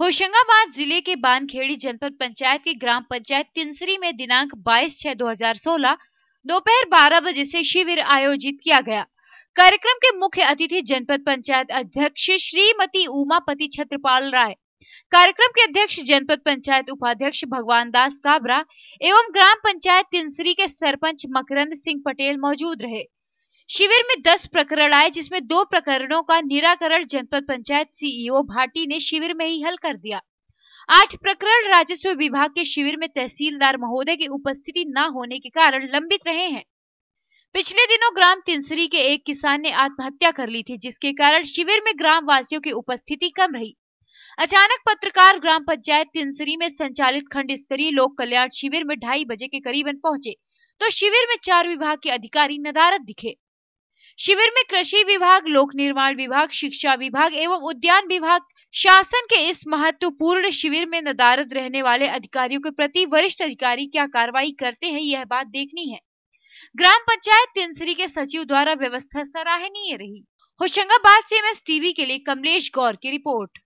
होशंगाबाद जिले के बानखेड़ी जनपद पंचायत के ग्राम पंचायत तिनसरी में दिनांक 22 छह 2016 दोपहर 12 बजे से शिविर आयोजित किया गया कार्यक्रम के मुख्य अतिथि जनपद पंचायत अध्यक्ष श्रीमती उमापति छत्रपाल राय कार्यक्रम के अध्यक्ष जनपद पंचायत उपाध्यक्ष भगवान दास काबरा एवं ग्राम पंचायत तिनसरी के सरपंच मकरंद सिंह पटेल मौजूद रहे शिविर में 10 प्रकरण आए जिसमें दो प्रकरणों का निराकरण जनपद पंचायत सीईओ e भाटी ने शिविर में ही हल कर दिया आठ प्रकरण राजस्व विभाग के शिविर में तहसीलदार महोदय की उपस्थिति न होने के कारण लंबित रहे हैं पिछले दिनों ग्राम तिंसरी के एक किसान ने आत्महत्या कर ली थी जिसके कारण शिविर में ग्राम वासियों की उपस्थिति कम रही अचानक पत्रकार ग्राम पंचायत तिंसरी में संचालित खंड स्तरीय लोक कल्याण शिविर में ढाई बजे के करीबन पहुंचे तो शिविर में चार विभाग के अधिकारी नदारद दिखे शिविर में कृषि विभाग लोक निर्माण विभाग शिक्षा विभाग एवं उद्यान विभाग शासन के इस महत्वपूर्ण शिविर में नदारद रहने वाले अधिकारियों के प्रति वरिष्ठ अधिकारी क्या कार्रवाई करते हैं यह बात देखनी है ग्राम पंचायत तिनसरी के सचिव द्वारा व्यवस्था सराहनीय रही होशंगाबाद से एम टीवी के लिए कमलेश गौर की रिपोर्ट